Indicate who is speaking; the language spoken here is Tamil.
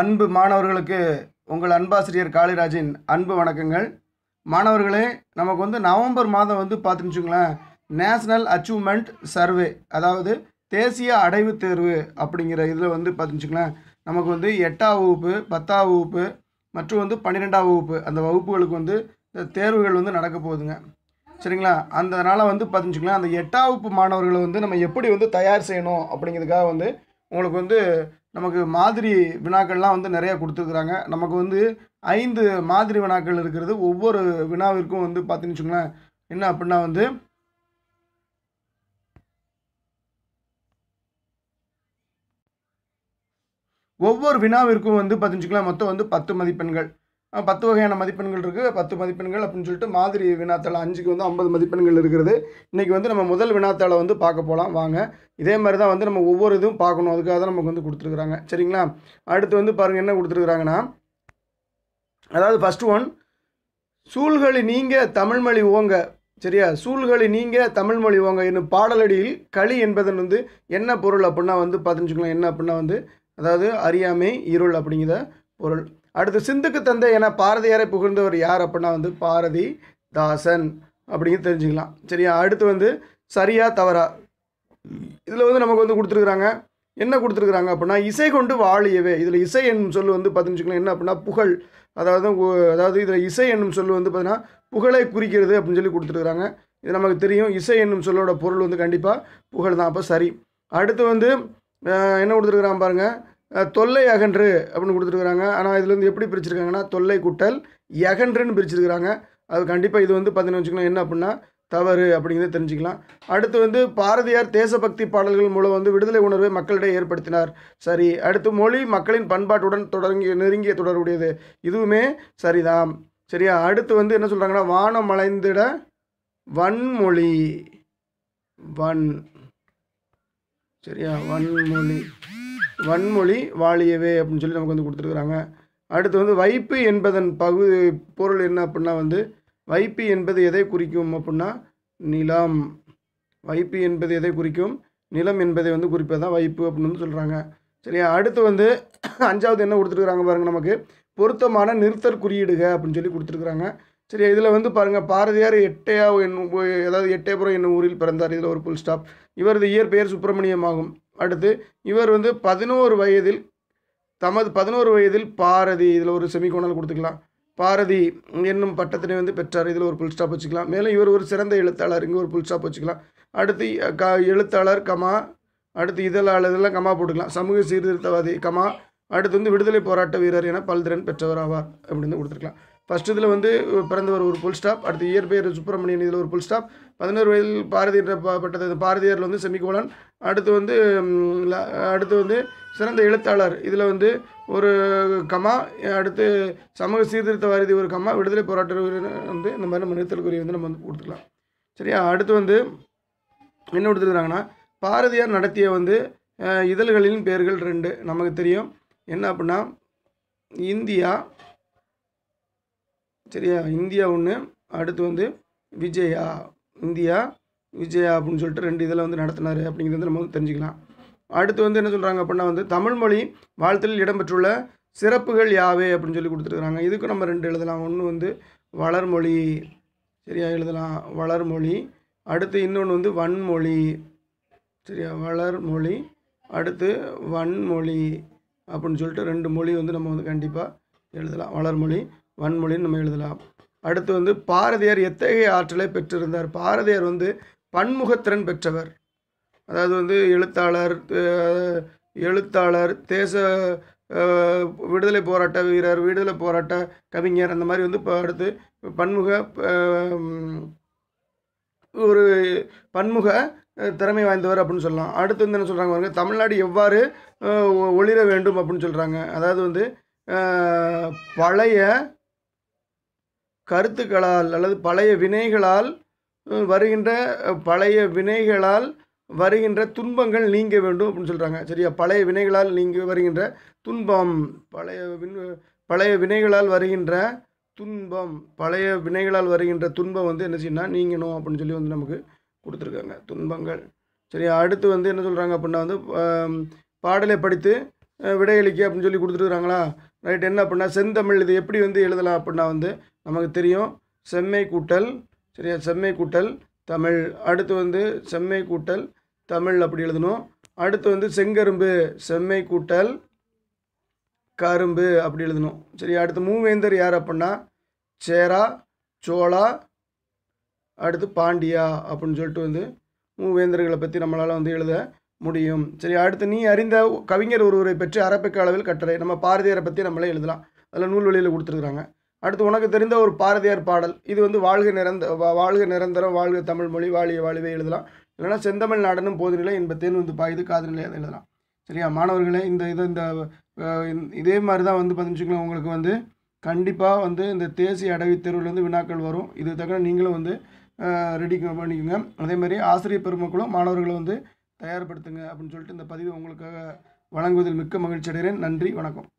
Speaker 1: அன்பு மாணவர்களுக்கு உங்கள் அன்பாசிரியர் காளிராஜின் அன்பு வணக்கங்கள் மாணவர்களே நமக்கு வந்து நவம்பர் மாதம் வந்து பார்த்துச்சுங்களேன் நேஷ்னல் அச்சீவ்மெண்ட் சர்வே அதாவது தேசிய அடைவு தேர்வு அப்படிங்கிற இதில் வந்து பார்த்துச்சுங்களேன் நமக்கு வந்து எட்டாம் வகுப்பு பத்தாம் வகுப்பு மற்றும் வந்து பன்னிரெண்டாம் வகுப்பு அந்த வகுப்புகளுக்கு வந்து தேர்வுகள் வந்து நடக்க போகுதுங்க சரிங்களா அதனால் வந்து பார்த்துச்சுங்களேன் அந்த எட்டாம் வகுப்பு மாணவர்களை வந்து நம்ம எப்படி வந்து தயார் செய்யணும் அப்படிங்கிறதுக்காக வந்து உங்களுக்கு வந்து நமக்கு மாதிரி வினாக்கள்லாம் வந்து நிறையா கொடுத்துருக்குறாங்க நமக்கு வந்து ஐந்து மாதிரி வினாக்கள் இருக்கிறது ஒவ்வொரு வினாவிற்கும் வந்து பார்த்தீங்கன்னு வச்சுக்கோங்களேன் என்ன அப்படின்னா வந்து ஒவ்வொரு வினாவிற்கும் வந்து பார்த்துச்சுக்கலாம் மொத்தம் வந்து பத்து மதிப்பெண்கள் பத்து வகையான மதிப்பெண்கள் இருக்குது பத்து மதிப்பெண்கள் அப்படின்னு சொல்லிட்டு மாதிரி வினாத்தாள் அஞ்சுக்கு வந்து ஐம்பது மதிப்பெண்கள் இருக்கிறது இன்றைக்கி வந்து நம்ம முதல் வினாத்தாளை வந்து பார்க்க போகலாம் வாங்க இதே மாதிரி தான் வந்து நம்ம ஒவ்வொரு இதுவும் பார்க்கணும் அதுக்காக தான் நமக்கு வந்து கொடுத்துருக்குறாங்க சரிங்களா அடுத்து வந்து பாருங்கள் என்ன கொடுத்துருக்குறாங்கன்னா அதாவது ஃபஸ்ட்டு ஒன் சூழ்களி நீங்கள் தமிழ்மொழி ஓங்க சரியா சூழ்களை நீங்கள் தமிழ்மொழி ஓங்க என்னும் பாடலடியில் களி என்பதன் வந்து என்ன பொருள் அப்படின்னா வந்து பார்த்துச்சுக்கலாம் என்ன அப்படின்னா வந்து அதாவது அறியாமை இருள் அப்படிங்கிற பொருள் அடுத்து சிந்துக்கு தந்தை என பாரதியாரை புகழ்ந்தவர் யார் அப்படின்னா வந்து பாரதி தாசன் அப்படின்னு தெரிஞ்சுக்கலாம் சரியா அடுத்து வந்து சரியா தவறா இதில் வந்து நமக்கு வந்து கொடுத்துருக்குறாங்க என்ன கொடுத்துருக்குறாங்க அப்படின்னா இசை கொண்டு வாழியவே இதில் இசை என்னும் சொல் வந்து பார்த்துக்கலாம் என்ன அப்படின்னா புகழ் அதாவது அதாவது இதில் இசை என்னும் சொல் வந்து பார்த்தீங்கன்னா புகழை குறிக்கிறது அப்படின்னு சொல்லி கொடுத்துருக்குறாங்க இது நமக்கு தெரியும் இசை என்னும் சொல்லோட பொருள் வந்து கண்டிப்பாக புகழ் தான் அப்போ சரி அடுத்து வந்து என்ன கொடுத்துருக்குறான் பாருங்கள் தொல்லை அகன்று அப்படின்னு கொடுத்துருக்குறாங்க ஆனால் இதில் வந்து எப்படி பிரிச்சிருக்காங்கன்னா தொல்லை குட்டல் எகன்றுன்னு பிரிச்சிருக்கிறாங்க அது கண்டிப்பாக இது வந்து பார்த்தீங்கன்னு வச்சுக்கோங்க என்ன அப்படின்னா தவறு அப்படிங்கிறத தெரிஞ்சுக்கலாம் அடுத்து வந்து பாரதியார் தேசபக்தி பாடல்கள் மூலம் வந்து விடுதலை உணர்வை மக்களிடையே ஏற்படுத்தினார் சரி அடுத்து மொழி மக்களின் பண்பாட்டுடன் தொடங்கி நெருங்கிய தொடர்புடையது இதுவுமே சரிதான் சரியா அடுத்து வந்து என்ன சொல்கிறாங்கன்னா வானம் மலைந்திட வன்மொழி வன் சரியா வன்மொழி வன்மொழி வாழியவே அப்படின்னு சொல்லி நமக்கு வந்து கொடுத்துருக்குறாங்க அடுத்து வந்து வைப்பு என்பதன் பகுதி பொருள் என்ன அப்படின்னா வந்து வைப்பு என்பது எதை குறிக்கும் அப்படின்னா நிலம் வைப்பு என்பது எதை குறிக்கும் நிலம் என்பதை வந்து குறிப்பது தான் வைப்பு அப்படின்னு வந்து சொல்கிறாங்க சரியா அடுத்து வந்து அஞ்சாவது என்ன கொடுத்துருக்குறாங்க பாருங்கள் நமக்கு பொருத்தமான நிறுத்தல் குறியீடுக அப்படின்னு சொல்லி கொடுத்துருக்குறாங்க சரியா இதில் வந்து பாருங்கள் பாரதியார் எட்டையாவது என் ஏதாவது எட்டயபுரம் என்னும் ஊரில் பிறந்தார் இதில் ஒரு புல் ஸ்டாப் இவரது இயற்பெயர் சுப்பிரமணியம் ஆகும் அடுத்து இவர் வந்து பதினோரு வயதில் தமது பதினோரு வயதில் பாரதி இதில் ஒரு செமிகோணல் கொடுத்துக்கலாம் பாரதி என்னும் பட்டத்தினை வந்து பெற்றார் இதில் ஒரு புல் ஸ்டாப் வச்சுக்கலாம் மேலும் இவர் ஒரு சிறந்த எழுத்தாளர் இங்கே ஒரு புல் ஸ்டாப் வச்சுக்கலாம் அடுத்து க எழுத்தாளர் கமா அடுத்து இதழாளர் இதெல்லாம் கமா போட்டுக்கலாம் சமூக சீர்திருத்தவாதி கமா அடுத்து வந்து விடுதலை போராட்ட வீரர் என பல்திறன் பெற்றவர் ஆவார் அப்படின்னு கொடுத்துருக்கலாம் ஃபஸ்ட் இதில் வந்து பிறந்தவர் ஒரு புல் ஸ்டாப் அடுத்து இயற்பெயர் சுப்பிரமணியன் இதில் ஒரு புல் ஸ்டாப் பதினோரு வயதில் பாரதி என்ற பட்டது பாரதியாரில் வந்து செமிகோலன் அடுத்து வந்து அடுத்து வந்து சிறந்த எழுத்தாளர் இதில் வந்து ஒரு கமா அடுத்து சமூக சீர்திருத்த வாரதி ஒரு கமா விடுதலை போராட்ட வந்து இந்த மாதிரி நம்ம நிறுத்தலுக்குரிய வந்து நம்ம வந்து கொடுத்துக்கலாம் சரியா அடுத்து வந்து என்ன கொடுத்துருக்குறாங்கன்னா பாரதியார் நடத்திய வந்து இதழ்களின் பேர்கள் ரெண்டு நமக்கு தெரியும் என்ன அப்படின்னா இந்தியா சரியா இந்தியா ஒன்று அடுத்து வந்து விஜயா இந்தியா விஜயா அப்படின்னு சொல்லிட்டு ரெண்டு இதில் வந்து நடத்தினார் அப்படிங்கிறது வந்து நம்ம வந்து தெரிஞ்சுக்கலாம் அடுத்து வந்து என்ன சொல்கிறாங்க அப்படின்னா வந்து தமிழ்மொழி வாழ்த்தில் இடம்பெற்றுள்ள சிறப்புகள் யாவே அப்படின்னு சொல்லி கொடுத்துருக்குறாங்க இதுக்கு நம்ம ரெண்டு எழுதலாம் ஒன்று வந்து வளர்மொழி சரியா எழுதலாம் வளர்மொழி அடுத்து இன்னொன்று வந்து வன்மொழி சரியா வளர்மொழி அடுத்து வன்மொழி அப்படின்னு சொல்லிட்டு ரெண்டு மொழி வந்து நம்ம வந்து கண்டிப்பாக எழுதலாம் வளர்மொழி வன்மொழின்னு நம்ம எழுதலாம் அடுத்து வந்து பாரதியார் எத்தகைய ஆற்றலை பெற்றிருந்தார் பாரதியார் வந்து பன்முகத்திறன் பெற்றவர் அதாவது வந்து எழுத்தாளர் எழுத்தாளர் தேச விடுதலை போராட்ட வீரர் விடுதலை போராட்ட கவிஞர் அந்த மாதிரி வந்து இப்போ அடுத்து பன்முக ஒரு பன்முக திறமை வாய்ந்தவர் அப்படின்னு சொல்லலாம் அடுத்து வந்து என்ன சொல்கிறாங்க பாருங்க தமிழ்நாடு எவ்வாறு ஒளிர வேண்டும் அப்படின்னு சொல்கிறாங்க அதாவது வந்து பழைய கருத்துக்களால் அல்லது பழைய வினைகளால் வருகின்ற பழைய வினைகளால் வருகின்ற துன்பங்கள் நீங்க வேண்டும் அப்படின்னு சொல்கிறாங்க சரியா பழைய வினைகளால் நீங்க வருகின்ற துன்பம் பழைய வின் பழைய வினைகளால் வருகின்ற துன்பம் பழைய வினைகளால் வருகின்ற துன்பம் வந்து என்ன செய்யணும் நீங்கணும் அப்படின்னு சொல்லி வந்து நமக்கு கொடுத்துருக்காங்க துன்பங்கள் சரியா அடுத்து வந்து என்ன சொல்கிறாங்க அப்படின்னா வந்து பாடலை படித்து விடையளிக்க அப்படின்னு சொல்லி கொடுத்துருக்குறாங்களா ரைட் என்ன அப்படின்னா செந்தமிழ் இது எப்படி வந்து எழுதலாம் அப்படின்னா வந்து நமக்கு தெரியும் செம்மை கூட்டல் சரியா செம்மை கூட்டல் தமிழ் அடுத்து வந்து செம்மை கூட்டல் தமிழ் அப்படி எழுதணும் அடுத்து வந்து செங்கரும்பு செம்மை கூட்டல் கரும்பு அப்படி எழுதணும் சரி அடுத்து மூவேந்தர் யார் அப்படின்னா சேரா சோழா அடுத்து பாண்டியா அப்படின்னு சொல்லிட்டு வந்து மூவேந்தர்களை பற்றி நம்மளால் வந்து எழுத முடியும் சரி அடுத்து நீ அறிந்த கவிஞர் ஒருவரை பற்றி அரப்பக்க அளவில் கட்டுரை நம்ம பாரதியரை பற்றி நம்மளே எழுதலாம் அதில் நூல்வெளியில் கொடுத்துருக்குறாங்க அடுத்து உனக்கு தெரிந்த ஒரு பாரதியார் பாடல் இது வந்து வாழ்க நிரந்த வாழ்க நிரந்தரம் வாழ்க தமிழ் மொழி வாழிய வாழ்வே எழுதலாம் இல்லைனா செந்தமிழ் நாடனும் என்ப என்பத்தேன் வந்து பாயுது காதலில் அதை எழுதலாம் சரியா மாணவர்களே இந்த இதை இந்த இதே மாதிரி தான் வந்து பார்த்துச்சுக்கலாம் உங்களுக்கு வந்து கண்டிப்பாக வந்து இந்த தேசிய அடவி தேர்வுலேருந்து வினாக்கள் வரும் இது தக்க நீங்களும் வந்து ரெடி பண்ணிக்கோங்க அதே மாதிரி ஆசிரியர் பெருமக்களும் மாணவர்களை வந்து தயார்படுத்துங்க அப்படின்னு சொல்லிட்டு இந்த பதிவை உங்களுக்காக வழங்குவதில் மிக்க மகிழ்ச்சி அடைகிறேன் நன்றி வணக்கம்